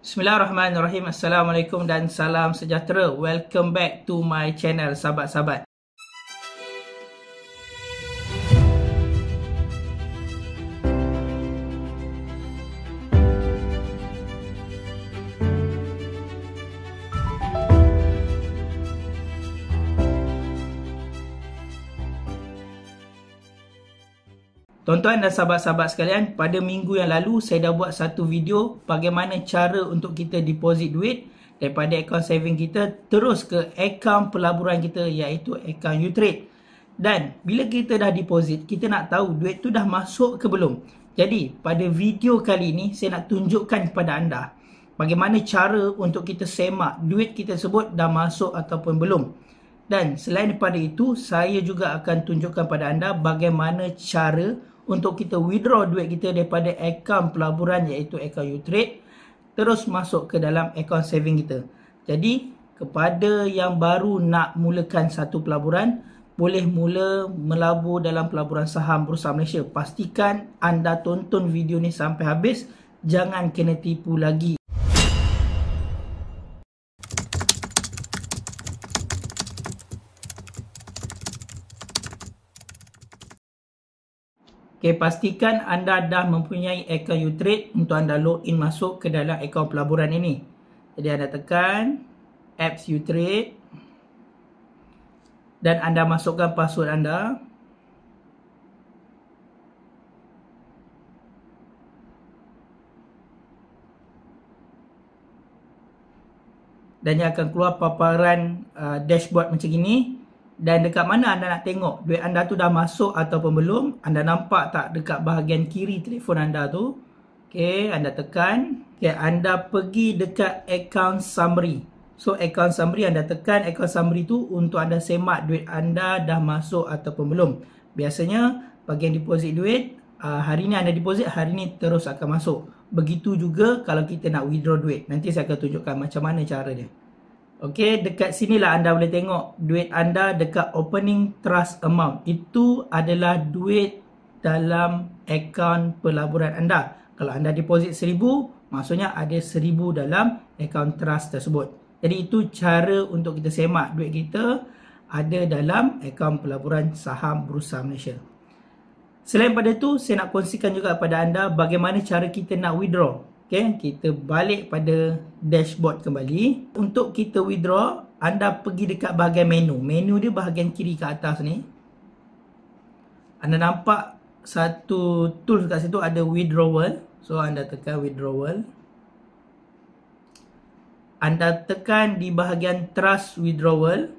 Bismillahirrahmanirrahim. Assalamualaikum dan salam sejahtera. Welcome back to my channel, sahabat-sahabat. Tuan-tuan dan sahabat-sahabat sekalian, pada minggu yang lalu saya dah buat satu video bagaimana cara untuk kita deposit duit daripada akaun saving kita terus ke akaun pelaburan kita iaitu akaun Utrade. Dan bila kita dah deposit, kita nak tahu duit tu dah masuk ke belum. Jadi pada video kali ini saya nak tunjukkan kepada anda bagaimana cara untuk kita semak duit kita sebut dah masuk ataupun belum. Dan selain daripada itu, saya juga akan tunjukkan pada anda bagaimana cara untuk kita withdraw duit kita daripada akaun pelaburan iaitu akaun Utrade terus masuk ke dalam akaun saving kita. Jadi kepada yang baru nak mulakan satu pelaburan boleh mula melabur dalam pelaburan saham Bursa Malaysia. Pastikan anda tonton video ni sampai habis. Jangan kena tipu lagi. Okay, pastikan anda dah mempunyai akaun Utrade untuk anda login masuk ke dalam akaun pelaburan ini. Jadi anda tekan apps Utrade dan anda masukkan password anda. Dan ia akan keluar paparan uh, dashboard macam ini dan dekat mana anda nak tengok duit anda tu dah masuk ataupun belum anda nampak tak dekat bahagian kiri telefon anda tu okey anda tekan okey anda pergi dekat account summary so account summary anda tekan account summary tu untuk anda semak duit anda dah masuk ataupun belum biasanya bahagian deposit duit ah, hari ni anda deposit hari ni terus akan masuk begitu juga kalau kita nak withdraw duit nanti saya akan tunjukkan macam mana cara dia Okey, dekat sinilah anda boleh tengok duit anda dekat opening trust amount. Itu adalah duit dalam akaun pelaburan anda. Kalau anda deposit seribu, maksudnya ada seribu dalam akaun trust tersebut. Jadi itu cara untuk kita semak duit kita ada dalam akaun pelaburan saham Bursa Malaysia. Selain pada itu, saya nak kongsikan juga kepada anda bagaimana cara kita nak withdraw okay, kita balik pada dashboard kembali untuk kita withdraw anda pergi dekat bahagian menu menu dia bahagian kiri ke atas ni anda nampak satu tool kat situ ada withdrawal so anda tekan withdrawal anda tekan di bahagian trust withdrawal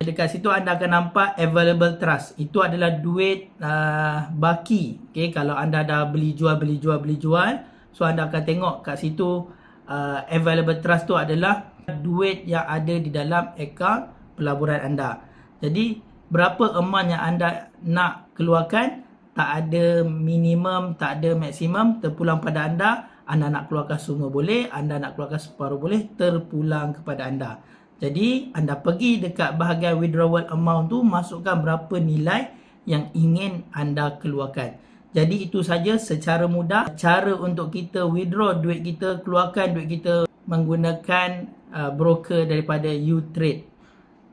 dekat situ anda akan nampak available trust itu adalah duit uh, baki Okay, kalau anda dah beli jual beli jual beli jual So anda akan tengok kat situ uh, available trust tu adalah duit yang ada di dalam akaun pelaburan anda. Jadi berapa amount yang anda nak keluarkan tak ada minimum, tak ada maksimum terpulang pada anda. Anda nak keluarkan semua boleh, anda nak keluarkan separuh boleh terpulang kepada anda. Jadi anda pergi dekat bahagian withdrawal amount tu masukkan berapa nilai yang ingin anda keluarkan. Jadi itu saja secara mudah cara untuk kita withdraw duit kita, keluarkan duit kita menggunakan uh, broker daripada Utrade.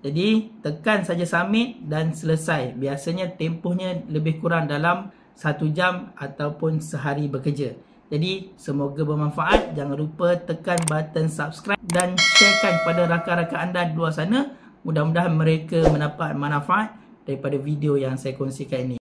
Jadi tekan saja submit dan selesai. Biasanya tempohnya lebih kurang dalam 1 jam ataupun sehari bekerja. Jadi semoga bermanfaat. Jangan lupa tekan button subscribe dan sharekan kepada rakan-rakan anda di luar sana. Mudah-mudahan mereka mendapat manfaat daripada video yang saya kongsikan ini.